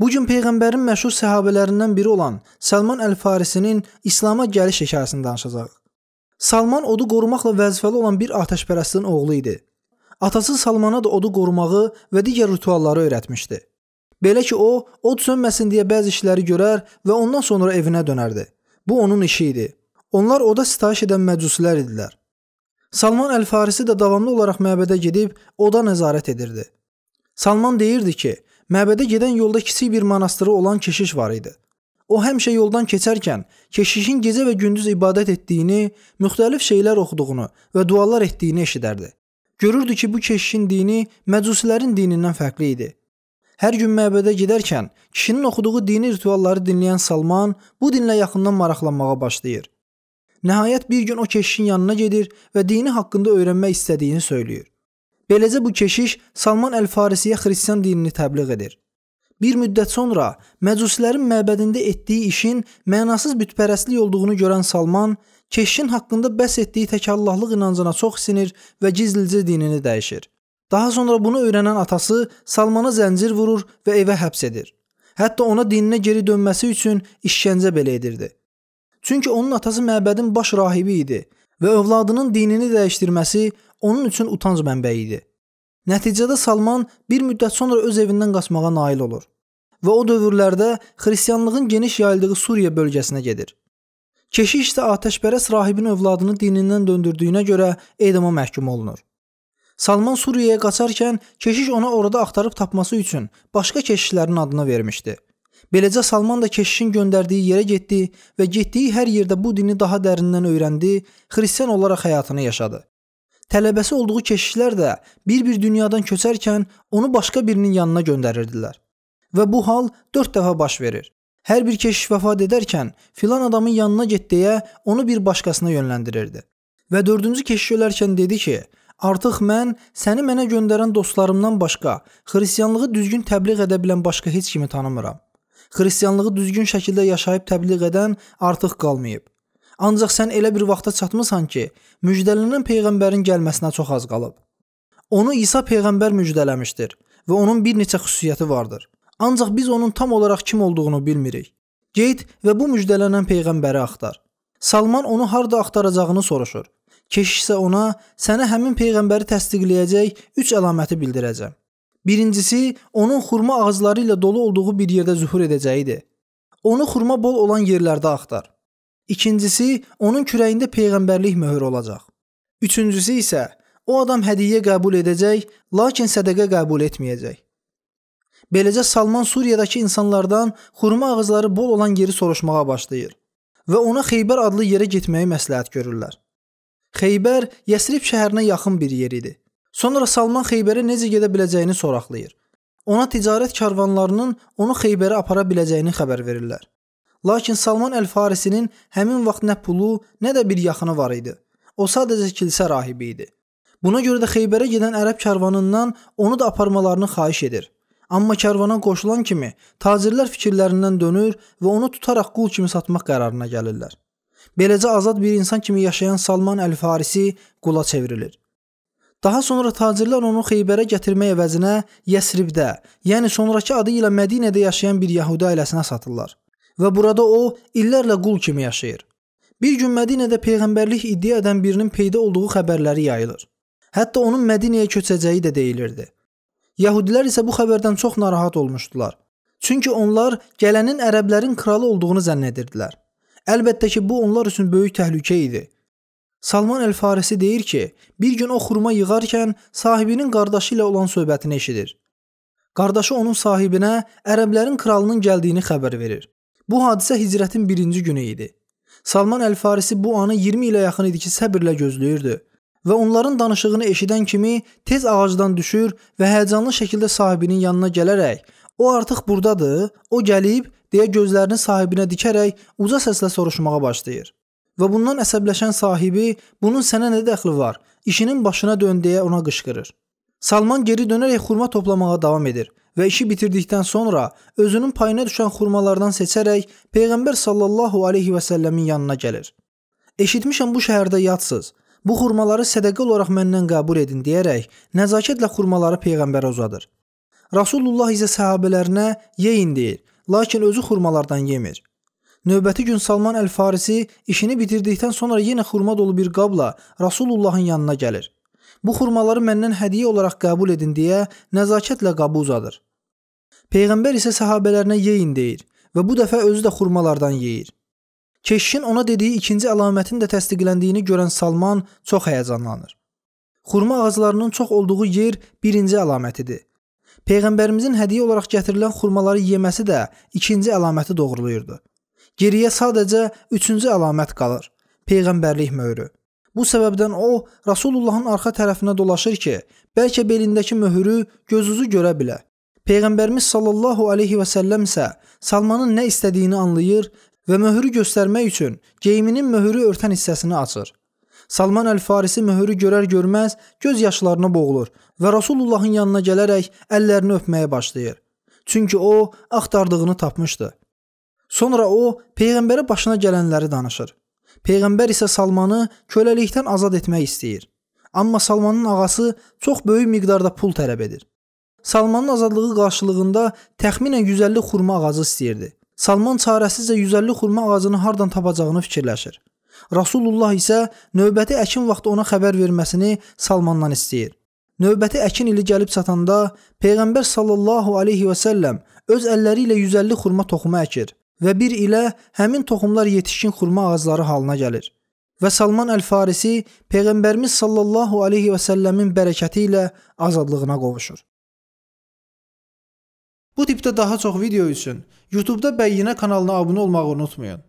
Bu gün peyğəmbərin məşhur səhabələrindən biri olan Salman Əl-Farisinin İslam'a gəliş hekayəsini danışacağıq. Salman odu qorumaqla vəzifəli olan bir atəşpərəstin oğlu idi. Atası Salmana da odu qorumağı və digər ritualları öyrətmişdi. Belə ki, o, od sönməsin deyə bəzi işləri görər və ondan sonra evinə dönərdi. Bu onun işi idi. Onlar oda sitayiş edən məcuslər idilər. Salman Əl-Farisi də davamlı olaraq məbədə gedib oda nəzarət edirdi. Salman deyirdi ki, Məbədə gedən yolda kiçik bir monastırı olan keşiş var idi. O həmişə yoldan keçərkən keşişin gecə və gündüz ibadət etdiyini, müxtəlif şeylər oxuduğunu və dualar etdiyini eşidərdi. Görürdü ki, bu keşişin dini məcusilərin dinindən fərqli idi. Hər gün məbədə gedərkən kişinin oxuduğu dini ritualları dinləyən Salman bu dinlə yaxından maraqlanmağa başlayır. Nəhayət bir gün o keşişin yanına gedir və dini haqqında öyrənmək istədiyini söyləyir. Beləcə bu keşiş Salman Əl-Farisiyə xristian dinini təbliğ edir. Bir müddət sonra Məcuslərin məbədində etdiyi işin mənasız bütpərəstlik olduğunu görən Salman, keşişin haqqında bəs etdiyi təkallahlıq inancına çox sinir və gizlicə dinini dəyişir. Daha sonra bunu öyrənən atası Salmana zəncir vurur və evə həbs edir. Hətta ona dininə geri dönməsi üçün işgəncə belə edirdi. Çünki onun atası məbədin baş rahibi idi və övladının dinini dəyişdirməsi onun üçün utanc mənbəyi idi. Nəticədə Salman bir müddət sonra öz evindən qaçmağa nail olur və o dövrlərdə xristianlığın geniş yayıldığı Suriya bölgəsinə gedir. Keşiş isə atəşpərəst rahibin övladını dinindən döndürdüyünə görə edama məhkum olunur. Salman Suriyaya qaçarkən keşiş ona orada axtarıb tapması üçün başqa keşişlərin adını vermişdi. Beləcə Salman da keşişin göndərdiyi yerə getdi və getdiyi hər yerdə bu dini daha dərindən öyrəndi, xristian olaraq həyatını yaşadı tələbəsi olduğu keşişlər də bir-bir dünyadan köçərkən onu başqa birinin yanına göndərirdilər. Və bu hal 4 dəfə baş verir. Hər bir keşiş vəfat edərkən filan adamın yanına get deyə onu bir başqasına yönləndirirdi. Və 4-cü keşiş ölərkən dedi ki: Artıq mən səni mənə göndərən dostlarımdan başqa xristianlığı düzgün təbliğ edə bilən başqa heç kimi tanımıram. Xristianlığı düzgün şəkildə yaşayıb təbliğ edən artıq qalmayıb. Ancaq sən elə bir vaxta çatmısan ki, müjdələnən peyğəmbərin gəlməsinə çox az qalıb. Onu İsa peyğəmbər müjdələmişdir və onun bir neçə xüsusiyyəti vardır. Ancaq biz onun tam olaraq kim olduğunu bilmirik. Get və bu müjdələnən peyğəmbəri axtar. Salman onu harda axtaracağını soruşur. Keşiş isə ona sənə həmin peyğəmbəri təsdiqləyəcək 3 əlaməti bildirəcəm. Birincisi, onun xurma ağacları ilə dolu olduğu bir yerdə zühur edəcəyidir. Onu xurma bol olan yerlərdə axtar. İkincisi, onun kürəyində peyğəmbərlik möhürü olacaq. Üçüncüsü isə o adam hədiyyə qəbul edəcək, lakin sədaqə qəbul etməyəcək. Beləcə Salman Suriyadakı insanlardan xurma ağızları bol olan yeri soruşmağa başlayır və ona Xeybər adlı yerə getməyi məsləhət görürlər. Xeybər Yəsrib şəhərinə yaxın bir yer idi. Sonra Salman Xeybərə necə gedə biləcəyini soraqlayır. Ona ticarət karvanlarının onu Xeybərə apara biləcəyini xəbər verirlər. Lakin Salman Əl-Farisinin həmin vaxt nə pulu, nə də bir yaxını var idi. O sadəcə kilsə rahibi idi. Buna görə də Xeybərə gedən ərəb karvanından onu da aparmalarını xahiş edir. Amma karvana qoşulan kimi tacirlər fikirlərindən dönür və onu tutaraq qul kimi satmaq qərarına gəlirlər. Beləcə azad bir insan kimi yaşayan Salman Əl-Farisi qula çevrilir. Daha sonra tacirlər onu Xeybərə gətirmək əvəzinə Yəsribdə, yəni sonrakı adı ilə Mədinədə yaşayan bir yəhuda ailəsinə satırlar və burada o illərlə qul kimi yaşayır. Bir gün Mədinədə peyğəmbərlik iddia edən birinin peyda olduğu xəbərləri yayılır. Hətta onun Mədinəyə köçəcəyi də deyilirdi. Yəhudilər isə bu xəbərdən çox narahat olmuşdular. Çünki onlar gələnin ərəblərin kralı olduğunu zənn edirdilər. Əlbəttə ki, bu onlar üçün böyük təhlükə idi. Salman Əl-Farisi deyir ki, bir gün o xurma yığarkən sahibinin qardaşı ilə olan söhbətini eşidir. Qardaşı onun sahibinə ərəblərin kralının gəldiyini xəbər verir. Bu hadisə hicrətin birinci günü idi. Salman Əl-Farisi bu anı 20 ilə yaxın idi ki, səbirlə gözləyirdi və onların danışığını eşidən kimi tez ağacdan düşür və həyecanlı şəkildə sahibinin yanına gələrək, o artıq burdadır, o gəlib deyə gözlərini sahibinə dikərək uca səslə soruşmağa başlayır. Və bundan əsəbləşən sahibi bunun sənə nə dəxli var? İşinin başına dön deyə ona qışqırır. Salman geri dönərək xurma toplamağa davam edir və işi bitirdikdən sonra özünün payına düşən xurmalardan seçərək Peyğəmbər sallallahu alayhi və səlləmin yanına gəlir. Eşitmişəm bu şəhərdə yatsız. Bu xurmaları sədaqə olaraq məndən qəbul edin deyərək nəzakətlə xurmaları peyğəmbərə uzadır. Rasulullah isə səhabələrinə yeyin deyir, lakin özü xurmalardan yemir. Növbəti gün Salman Əl-Farisi işini bitirdikdən sonra yenə xurma dolu bir qabla Rasulullahın yanına gəlir. Bu xurmaları məndən hədiyyə olaraq qəbul edin deyə nəzakətlə qabı uzadır. Peyğəmbər isə səhabələrinə yeyin deyir və bu dəfə özü də xurmalardan yeyir. Keşişin ona dediyi ikinci əlamətin də təsdiqləndiyini görən Salman çox həyəcanlanır. Xurma ağaclarının çox olduğu yer birinci əlamətidir. Peyğəmbərimizin hədiyyə olaraq gətirilən xurmaları yeməsi də ikinci əlaməti doğrulayırdı. Geriyə sadəcə üçüncü əlamət qalır: peyğəmbərlik möhrü. Bu səbəbdən o Rasulullahın arxa tərəfinə dolaşır ki, bəlkə belindəki möhürü gözünüzü görə bilə. Peyğəmbərimiz sallallahu alayhi və səlləm isə Salmanın nə istədiyini anlayır və möhürü göstərmək üçün geyiminin möhürü örtən hissəsini açır. Salman əl-Farisi möhürü görər görməz göz yaşlarına boğulur və Rasulullahın yanına gələrək əllərini öpməyə başlayır. Çünki o axtardığını tapmışdı. Sonra o peyğəmbərə başına gələnləri danışır. Peyğəmbər isə Salmanı köləlikdən azad etmək istəyir. Amma Salmanın ağası çox böyük miqdarda pul tələb edir. Salmanın azadlığı qarşılığında təxminən 150 xurma ağacı istəyirdi. Salman çarəsizcə 150 xurma ağacını hardan tapacağını fikirləşir. Rasulullah isə növbəti əkin vaxtı ona xəbər verməsini Salmandan istəyir. Növbəti əkin ili gəlib çatanda Peyğəmbər sallallahu alayhi və səlləm öz əlləri ilə 150 xurma toxumu əkir və bir ilə həmin toxumlar yetişkin xurma ağacları halına gəlir. Və Salman Əl-Farisi peyğəmbərimiz sallallahu alayhi və səlləmin bərəkəti ilə azadlığına qovuşur. Bu tipdə daha çox video üçün YouTube-da Bəyyinə kanalına abunə olmağı unutmayın.